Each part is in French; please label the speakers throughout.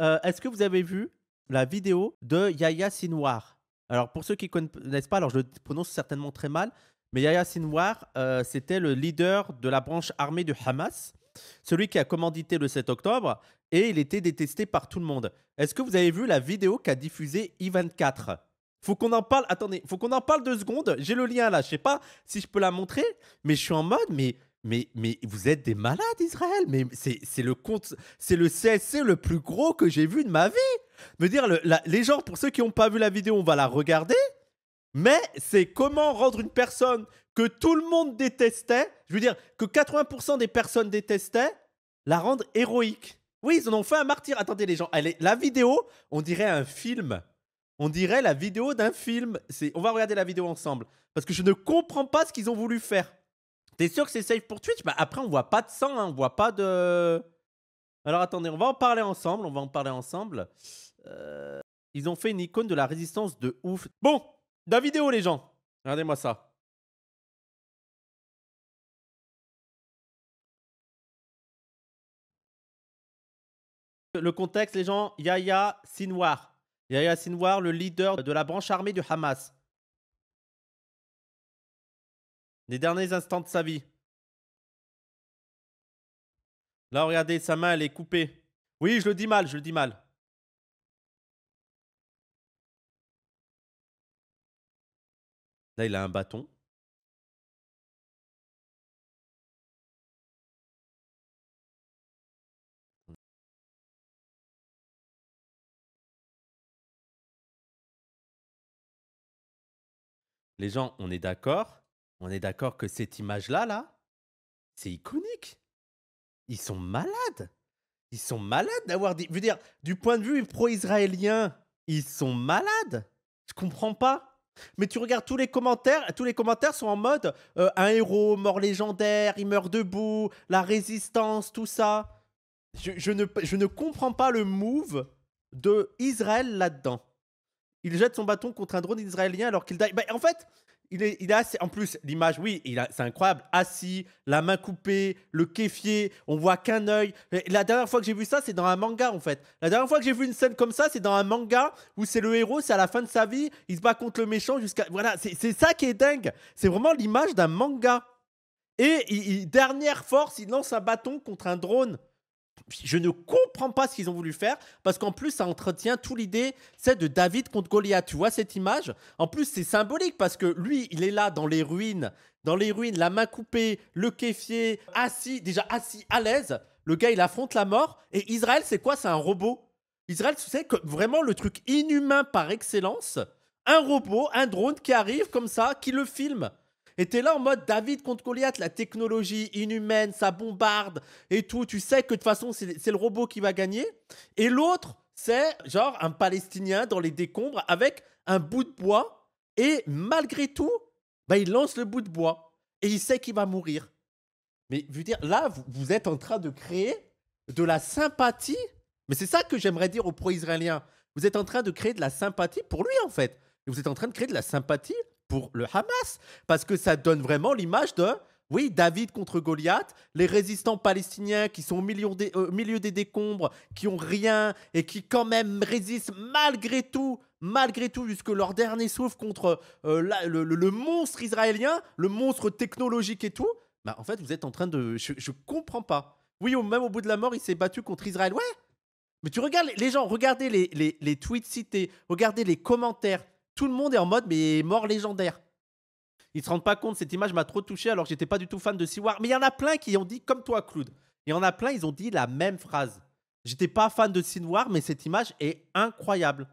Speaker 1: Euh, est-ce que vous avez vu la vidéo de Yaya Sinwar Alors, pour ceux qui ne connaissent pas, alors je le prononce certainement très mal, mais Yaya Sinwar, euh, c'était le leader de la branche armée du Hamas, celui qui a commandité le 7 octobre, et il était détesté par tout le monde. Est-ce que vous avez vu la vidéo qu'a diffusée I24 faut qu'on en parle, attendez, faut qu'on en parle deux secondes. J'ai le lien là, je sais pas si je peux la montrer, mais je suis en mode, mais mais, mais vous êtes des malades, Israël. Mais c'est le compte, c'est le CSC le plus gros que j'ai vu de ma vie. Me dire, les gens, pour ceux qui n'ont pas vu la vidéo, on va la regarder. Mais c'est comment rendre une personne que tout le monde détestait, je veux dire que 80% des personnes détestaient, la rendre héroïque. Oui, ils en ont fait un martyr. Attendez les gens, elle la vidéo, on dirait un film. On dirait la vidéo d'un film. C'est, on va regarder la vidéo ensemble parce que je ne comprends pas ce qu'ils ont voulu faire. C'est sûr que c'est safe pour Twitch Bah après, on voit pas de sang, hein, on voit pas de. Alors attendez, on va en parler ensemble, on va en parler ensemble. Euh, ils ont fait une icône de la résistance de ouf. Bon, la vidéo les gens. Regardez-moi ça. Le contexte, les gens, Yaya Sinwar. Yaya Sinwar, le leader de la branche armée du Hamas. Des derniers instants de sa vie. Là, regardez, sa main, elle est coupée. Oui, je le dis mal, je le dis mal. Là, il a un bâton. Les gens, on est d'accord. On est d'accord que cette image-là, là, c'est iconique. Ils sont malades. Ils sont malades d'avoir dit. Je veux dire, du point de vue pro-israélien, ils sont malades. Je comprends pas. Mais tu regardes tous les commentaires, tous les commentaires sont en mode euh, un héros, mort légendaire, il meurt debout, la résistance, tout ça. Je, ne, je ne comprends pas le move de Israël là-dedans. Il jette son bâton contre un drone israélien alors qu'il... Bah, en fait, il est, il en plus, l'image, oui, c'est incroyable. Assis, la main coupée, le kéfier, on voit qu'un œil. La dernière fois que j'ai vu ça, c'est dans un manga, en fait. La dernière fois que j'ai vu une scène comme ça, c'est dans un manga où c'est le héros, c'est à la fin de sa vie, il se bat contre le méchant jusqu'à. Voilà, c'est ça qui est dingue. C'est vraiment l'image d'un manga. Et dernière force, il lance un bâton contre un drone je ne comprends pas ce qu'ils ont voulu faire parce qu'en plus ça entretient tout l'idée c'est de David contre Goliath tu vois cette image en plus c'est symbolique parce que lui il est là dans les ruines dans les ruines la main coupée le keffier assis déjà assis à l'aise le gars il affronte la mort et Israël c'est quoi c'est un robot Israël tu sais que vraiment le truc inhumain par excellence un robot un drone qui arrive comme ça qui le filme et là en mode David contre Goliath, la technologie inhumaine, ça bombarde et tout. Tu sais que de toute façon, c'est le robot qui va gagner. Et l'autre, c'est genre un Palestinien dans les décombres avec un bout de bois. Et malgré tout, bah, il lance le bout de bois. Et il sait qu'il va mourir. Mais vu dire, là, vous, êtes en train de créer de la sympathie. Mais c'est ça que j'aimerais dire aux pro-israéliens. Vous êtes en train de créer de la sympathie pour lui, en fait. vous êtes en train de créer de la sympathie pour le Hamas, parce que ça donne vraiment l'image de, oui, David contre Goliath, les résistants palestiniens qui sont au milieu des, décombres, qui ont rien et qui quand même résistent malgré tout, malgré tout, jusque leur dernier souffle contre euh, le, monstre israélien, le monstre technologique et tout. Bah, en fait, vous êtes en train de... Je, ne comprends pas. Oui, même au bout de la mort, il s'est battu contre Israël. Ouais, mais tu regardes les gens, regardez les, les tweets cités, regardez les commentaires tout le monde est en mode, mais mort légendaire. Ils se rendent pas compte, cette image m'a trop touché alors que j'étais pas du tout fan de C-War. Mais il y en a plein qui ont dit, comme toi, Claude. Il y en a plein, ils ont dit la même phrase. J'étais pas fan de Sinwar, mais cette image est incroyable.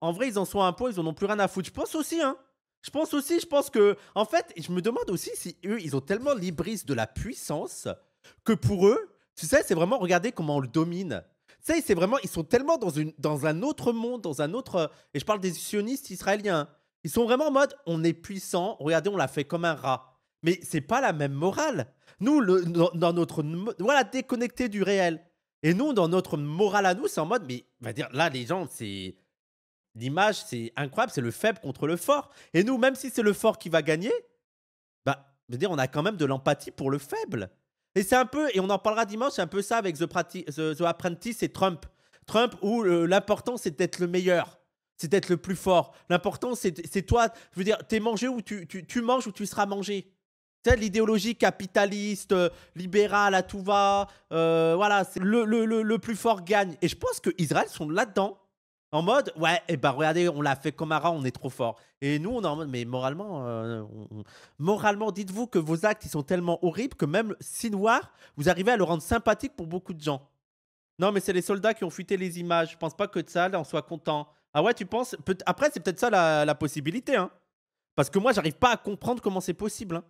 Speaker 1: En vrai, ils en sont à un point, ils en ont plus rien à foutre. Je pense aussi, hein. Je pense aussi, je pense que. En fait, je me demande aussi si eux, ils ont tellement l'hybris de la puissance que pour eux, tu sais, c'est vraiment regarder comment on le domine c'est vraiment, ils sont tellement dans, un autre monde, dans un autre. Euh, et je parle des sionistes israéliens. Ils sont vraiment en mode, on est puissant, regardez, on l'a fait comme un rat. Mais c'est pas la même morale. Nous, dans notre. Voilà, déconnecté du réel. Et nous, dans notre morale à nous, c'est en mode, mais va dire, là, les gens, c'est. L'image, c'est incroyable, c'est le faible contre le fort. Et nous, même si c'est le fort qui va gagner, bah, dire, on a quand même de l'empathie pour le faible. Et c'est un peu, et on en parlera dimanche, c'est un peu ça avec The, Apprentice et Trump. Trump, où euh, l'important, c'est d'être le meilleur. C'est d'être le plus fort. L'important, c'est toi. Je veux dire, es mangé ou tu, manges ou tu seras mangé l'idéologie capitaliste, euh, libérale, à tout va, euh, voilà, le, le, le, plus fort gagne. Et je pense que Israël sont là-dedans en mode ouais et eh ben regardez on l'a fait comme Comara on est trop fort et nous on est en mode mais moralement euh, moralement dites-vous que vos actes ils sont tellement horribles que même si noir vous arrivez à le rendre sympathique pour beaucoup de gens non mais c'est les soldats qui ont fuité les images je pense pas que de ça là, on soit content ah ouais tu penses après c'est peut-être ça la, possibilité hein parce que moi j'arrive pas à comprendre comment c'est possible hein.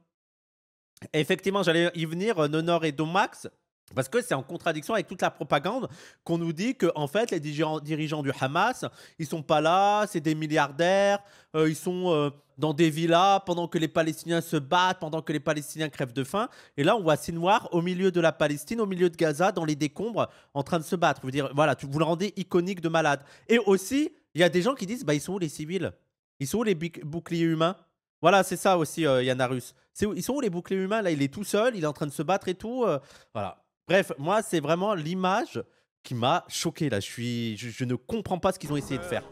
Speaker 1: effectivement j'allais y venir euh, Nonor et Domax parce que c'est en contradiction avec toute la propagande qu'on nous dit que en fait les dirigeants du Hamas, ils sont pas là, c'est des milliardaires, euh, ils sont euh, dans des villas pendant que les Palestiniens se battent, pendant que les Palestiniens crèvent de faim. Et là, on voit Sinoir au milieu de la Palestine, au milieu de Gaza, dans les décombres, en train de se battre. Vous dire, voilà, vous le rendez iconique de malade. Et aussi, il y a des gens qui disent, bah ils sont où les civils euh, Ils sont où les boucliers humains voilà, c'est ça aussi, euh, Yanarus. Ils sont où les boucliers humains Là, il est tout seul, il est en train de se battre et tout. voilà. Bref, moi, c'est vraiment l'image qui m'a choqué là. Je, suis, je, ne comprends pas ce qu'ils ont essayé de faire.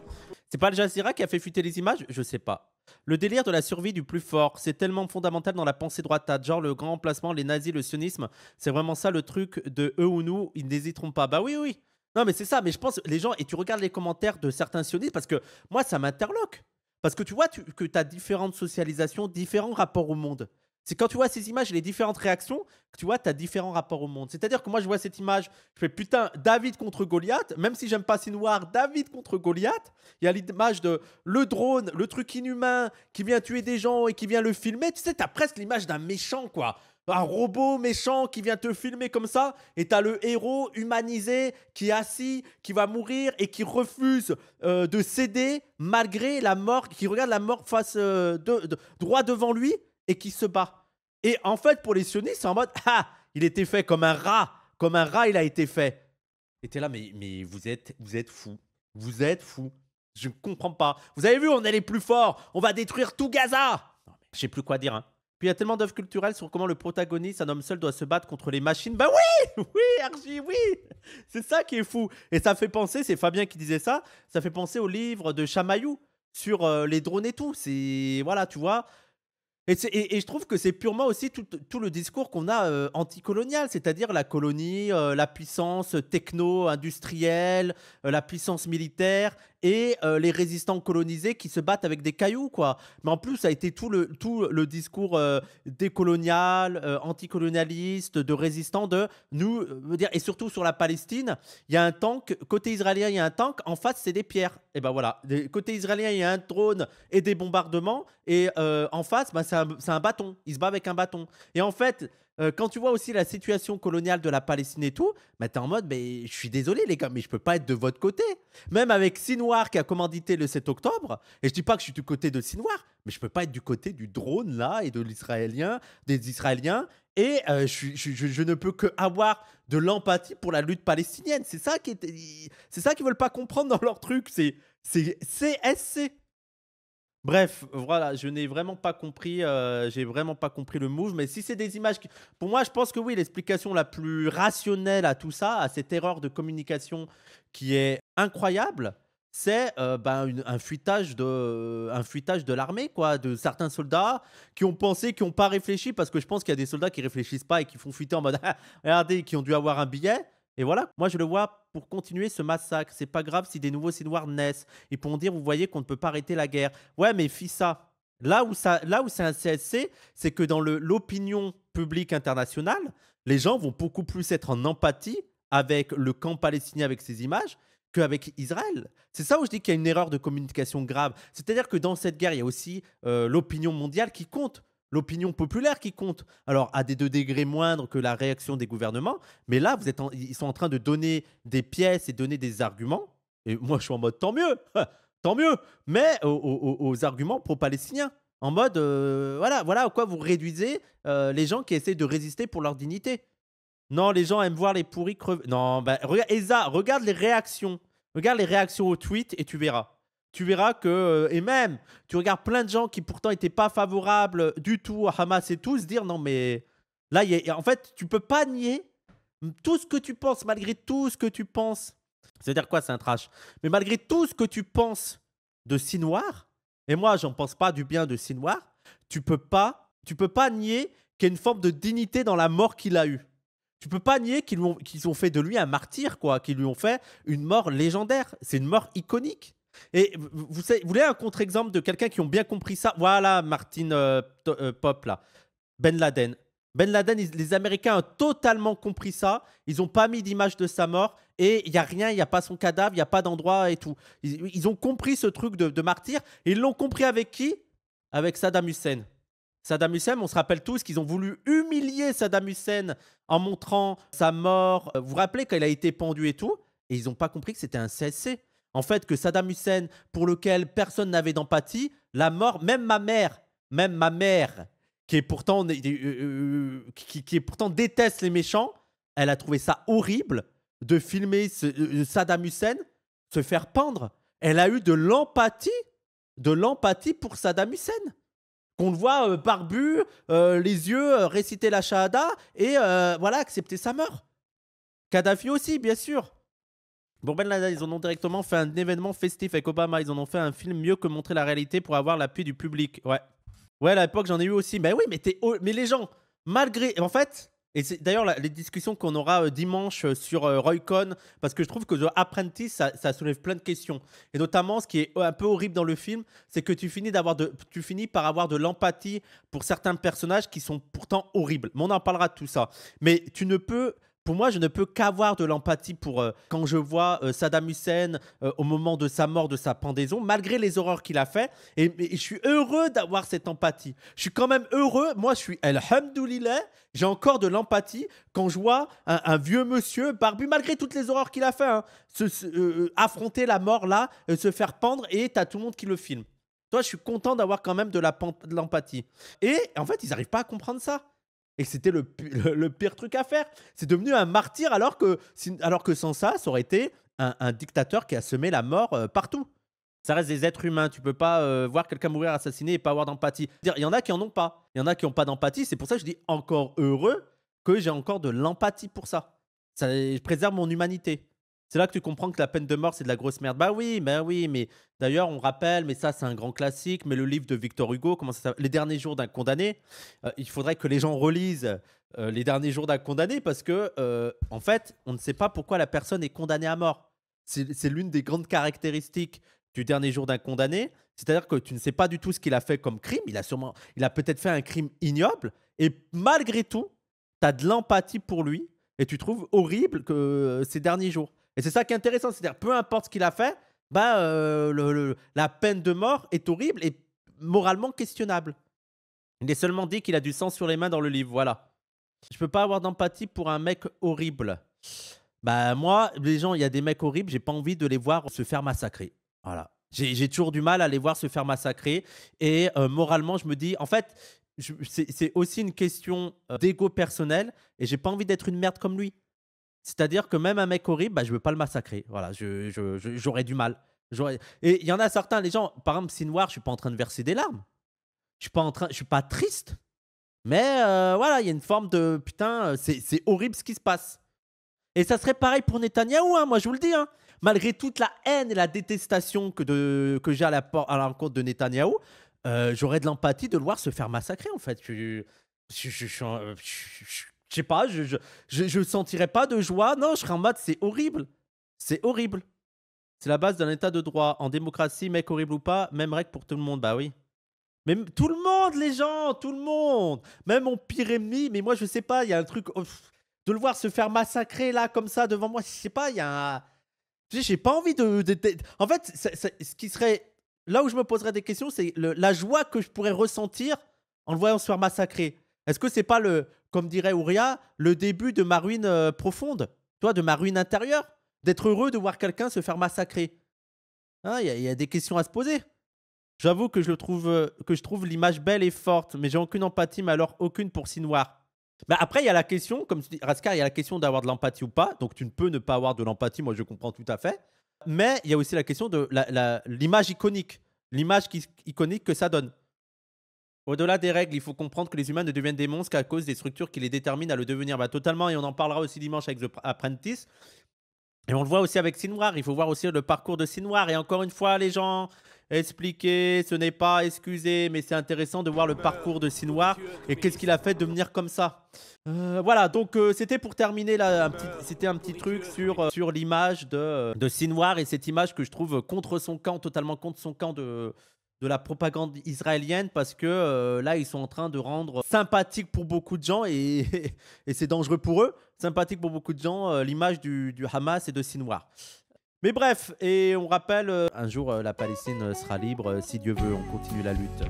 Speaker 1: C'est pas Al Jazeera qui a fait fuiter les images Je sais pas. Le délire de la survie du plus fort, c'est tellement fondamental dans la pensée droite. Genre le grand emplacement, les nazis, le sionisme, c'est vraiment ça le truc de eux ou nous, ils n'hésiteront pas. Bah oui, oui. Non, mais c'est ça, mais je pense, les gens, et tu regardes les commentaires de certains sionistes, parce que moi, ça m'interloque. Parce que tu vois que tu as différentes socialisations, différents rapports au monde. C'est quand tu vois ces images et les différentes réactions que tu vois, tu as différents rapports au monde. C'est-à-dire que moi, je vois cette image, je fais putain, David contre Goliath, même si j'aime pas ces noirs, David contre Goliath. Il y a l'image de le drone, le truc inhumain qui vient tuer des gens et qui vient le filmer. Tu sais, tu as presque l'image d'un méchant, quoi un robot méchant qui vient te filmer comme ça, et as le héros humanisé qui est assis, qui va mourir et qui refuse euh, de céder malgré la mort, qui regarde la mort face euh, droit devant lui et qui se bat. Et en fait, pour les sionistes, c'est en mode Ah, il était fait comme un rat, comme un rat, il a été fait. Et t'es là, mais, mais vous êtes vous êtes fou. Vous êtes fou. Je ne comprends pas. Vous avez vu, on est les plus forts. On va détruire tout Gaza. Je sais plus quoi dire. Hein. Puis il y a tellement d'œuvres culturelles sur comment le protagoniste, un homme seul, doit se battre contre les machines. Ben oui Oui, Archie, oui C'est ça qui est fou. Et ça fait penser, c'est Fabien qui disait ça, ça fait penser au livre de Chamaillou sur euh, les drones et tout. C'est. Voilà, tu vois. Et, je trouve que c'est purement aussi tout, le discours qu'on a euh, anticolonial, c'est-à-dire la colonie, euh, la puissance techno-industrielle, euh, la puissance militaire, et euh, les résistants colonisés qui se battent avec des cailloux, quoi. Mais en plus, ça a été tout le, tout le discours euh, décolonial, euh, anticolonialiste, de résistants, de nous, et surtout sur la Palestine, il y a un tank, côté israélien, il y a un tank, en face, c'est des pierres. Et ben voilà, côté israélien, il y a un trône et des bombardements, et en face, ben, c'est un, un bâton, il se bat avec un bâton. Et en fait, euh, quand tu vois aussi la situation coloniale de la Palestine et tout, bah, t'es en mode, mais je suis désolé les gars, mais je peux pas être de votre côté. Même avec Sinoir qui a commandité le 7 octobre, et je dis pas que je suis du côté de Sinoir, mais je peux pas être du côté du drone là et de l'israélien, des Israéliens, et euh, je, ne peux que avoir de l'empathie pour la lutte palestinienne. C'est ça qui est, c'est ça qu'ils veulent pas comprendre dans leur truc, c'est CSC. Bref, voilà, je n'ai vraiment pas compris, euh, j'ai vraiment pas compris le move. Mais si c'est des images, pour moi, je pense que oui, l'explication la plus rationnelle à tout ça, à cette erreur de communication qui est incroyable, c'est euh, ben, un fuitage de, un fuitage de l'armée, quoi, de certains soldats qui ont pensé, qui n'ont pas réfléchi, parce que je pense qu'il y a des soldats qui réfléchissent pas et qui font fuiter en mode, regardez, qui ont dû avoir un billet. Et voilà, moi je le vois pour continuer ce massacre. C'est pas grave si des nouveaux Sinoirs naissent. Ils pourront dire, vous voyez qu'on ne peut pas arrêter la guerre. Ouais, mais fissa. là où, ça, là où c'est un CSC, c'est que dans l'opinion publique internationale, les gens vont beaucoup plus être en empathie avec le camp palestinien, avec ses images, qu'avec Israël. C'est ça où je dis qu'il y a une erreur de communication grave. C'est-à-dire que dans cette guerre, il y a aussi euh, l'opinion mondiale qui compte l'opinion populaire qui compte. Alors, à des deux degrés moindres que la réaction des gouvernements, mais là, vous êtes ils sont en train de donner des pièces et donner des arguments. Et moi, je suis en mode tant mieux, tant mieux, mais aux, arguments pro-palestiniens. En mode, euh, voilà, voilà à quoi vous réduisez euh, les gens qui essaient de résister pour leur dignité. Non, les gens aiment voir les pourris crever. Non, ben regarde, Esa, regarde les réactions. Regarde les réactions aux tweets et tu verras tu verras que, euh, et même, tu regardes plein de gens qui pourtant n'étaient pas favorables du tout à Hamas et tout, se dire non, mais là, en fait, tu peux pas nier tout ce que tu penses, malgré tout ce que tu penses. C'est-à-dire quoi, c'est un trash Mais malgré tout ce que tu penses de noir, et moi, j'en pense pas du bien de Sinoir, tu peux pas, tu peux pas nier qu'il y a une forme de dignité dans la mort qu'il a eue. Tu peux pas nier qu'ils ont, ont fait de lui un martyr, quoi, qu'ils lui ont fait une mort légendaire. C'est une mort iconique. Et vous, voulez un contre-exemple de quelqu'un qui a bien compris ça Voilà, Martin euh, euh, Pop, là. Ben Laden. Ben Laden, les Américains ont totalement compris ça. Ils n'ont pas mis d'image de sa mort. Et il n'y a rien, il n'y a pas son cadavre, il n'y a pas d'endroit et tout. Ils, ont compris ce truc de, de martyr. Et ils l'ont compris avec qui Avec Saddam Hussein. Saddam Hussein, on se rappelle tous qu'ils ont voulu humilier Saddam Hussein en montrant sa mort. Vous vous rappelez quand il a été pendu et tout Et ils n'ont pas compris que c'était un CSC. En fait, que Saddam Hussein, pour lequel personne n'avait d'empathie, la mort, même ma mère, même ma mère, qui est pourtant, euh, euh, qui, pourtant déteste les méchants, elle a trouvé ça horrible de filmer euh, Saddam Hussein se faire pendre. Elle a eu de l'empathie, de l'empathie pour Saddam Hussein. Qu'on le voit barbu, les yeux, réciter la Shahada et voilà, accepter sa mort. Kadhafi aussi, bien sûr ils en ont directement fait un événement festif avec Obama. Ils en ont fait un film mieux que montrer la réalité pour avoir l'appui du public. Ouais. Ouais, à l'époque, j'en ai eu aussi. Mais ben oui, mais, mais les gens, malgré. En fait, et c'est d'ailleurs les discussions qu'on aura euh, dimanche euh, sur euh, Roy Cohn, parce que je trouve que The Apprentice, ça, soulève plein de questions. Et notamment, ce qui est un peu horrible dans le film, c'est que tu finis, tu finis par avoir de l'empathie pour certains personnages qui sont pourtant horribles. Mais on en parlera de tout ça. Mais tu ne peux pour moi, je ne peux qu'avoir de l'empathie pour euh, quand je vois euh, Saddam Hussein euh, au moment de sa mort, de sa pendaison, malgré les horreurs qu'il a fait. Et, je suis heureux d'avoir cette empathie. Je suis quand même heureux. Moi, je suis Alhamdoulilah. J'ai encore de l'empathie quand je vois un, vieux monsieur barbu, malgré toutes les horreurs qu'il a fait, hein, se, affronter la mort là, se faire pendre et t'as tout le monde qui le filme. Toi, je suis content d'avoir quand même de l'empathie. Et en fait, ils n'arrivent pas à comprendre ça et c'était le, pire truc à faire. C'est devenu un martyr alors que, alors que sans ça, ça aurait été un, dictateur qui a semé la mort euh, partout. Ça reste des êtres humains. Tu peux pas euh, voir quelqu'un mourir assassiné et pas avoir d'empathie. Il y en a qui en ont pas. Il y en a qui n'ont pas d'empathie. C'est pour ça que je dis encore heureux que j'ai encore de l'empathie pour ça. Je préserve mon humanité. C'est là que tu comprends que la peine de mort, c'est de la grosse merde. Bah oui, bah oui, mais d'ailleurs, on rappelle, mais ça, c'est un grand classique, mais le livre de Victor Hugo, comment Les derniers jours d'un condamné, euh, il faudrait que les gens relisent euh, Les derniers jours d'un condamné parce que, euh, en fait, on ne sait pas pourquoi la personne est condamnée à mort. C'est l'une des grandes caractéristiques du dernier jour d'un condamné, c'est-à-dire que tu ne sais pas du tout ce qu'il a fait comme crime. Il a sûrement, il a peut-être fait un crime ignoble, et malgré tout, tu as de l'empathie pour lui, et tu trouves horrible que ces derniers jours. Et c'est ça qui est intéressant, c'est-à-dire peu importe ce qu'il a fait, bah, la peine de mort est horrible et moralement questionnable. Il est seulement dit qu'il a du sang sur les mains dans le livre, voilà. Je peux pas avoir d'empathie pour un mec horrible. Bah moi, les gens, il y a des mecs horribles, j'ai pas envie de les voir se faire massacrer. Voilà. J'ai toujours du mal à les voir se faire massacrer. Et euh, moralement, je me dis, en fait, c'est aussi une question euh, d'ego personnel et j'ai pas envie d'être une merde comme lui. C'est-à-dire que même un mec horrible, bah, je ne veux pas le massacrer. Voilà, j'aurais je, du mal. Et il y en a certains, les gens, par exemple, si noir, je ne suis pas en train de verser des larmes. Je suis pas en train, je suis pas triste. Mais euh, voilà, il y a une forme de putain, euh, c'est horrible ce qui se passe. Et ça serait pareil pour Netanyahou, hein, moi je vous le dis. Hein. Malgré toute la haine et la détestation que, que j'ai à l'encontre la, à de Netanyahou, euh, j'aurais de l'empathie de le voir se faire massacrer en fait. Je, je, je, je sais pas, je, je, je, sentirais pas de joie. Non, je serais en mode, c'est horrible. C'est horrible. C'est la base d'un état de droit. En démocratie, mec horrible ou pas, même règle pour tout le monde. Bah oui. Mais tout le monde, les gens, tout le monde. Même mon pire ennemi. Mais moi, je sais pas, il y a un truc. de le voir se faire massacrer là, comme ça, devant moi, je sais pas, il y a un. J'ai pas envie de. En fait, ce qui serait. Là où je me poserais des questions, c'est la joie que je pourrais ressentir en le voyant se faire massacrer. Est-ce que c'est pas le, comme dirait Ouria, le début de ma ruine euh, profonde Toi, de ma ruine intérieure D'être heureux de voir quelqu'un se faire massacrer hein, Il y, a des questions à se poser. J'avoue que je trouve, euh, que je trouve l'image belle et forte, mais j'ai aucune empathie, mais alors aucune pour si Mais après, il y a la question, comme tu dis, Raskar, il y a la question d'avoir de l'empathie ou pas. Donc, tu ne peux ne pas avoir de l'empathie, moi je comprends tout à fait. Mais il y a aussi la question de l'image iconique, l'image iconique que ça donne. Au-delà des règles, il faut comprendre que les humains ne deviennent des monstres qu'à cause des structures qui les déterminent à le devenir. Bah, totalement, et on en parlera aussi dimanche avec The Apprentice. Et on le voit aussi avec Sinoir. Il faut voir aussi le parcours de Sinoir. Et encore une fois, les gens, expliquer, ce n'est pas excuser, mais c'est intéressant de voir le parcours de Sinoir et qu'est-ce qu'il a fait devenir comme ça. Euh, voilà, donc euh, c'était pour terminer, c'était un petit truc sur, euh, sur l'image de, de Sinoir et cette image que je trouve contre son camp, totalement contre son camp de, de la propagande israélienne parce que euh, là, ils sont en train de rendre sympathique pour beaucoup de gens et, c'est dangereux pour eux, sympathique pour beaucoup de gens, euh, l'image du, Hamas et de Sinoir. Mais bref, et on rappelle, euh, un jour la Palestine sera libre, si Dieu veut, on continue la lutte.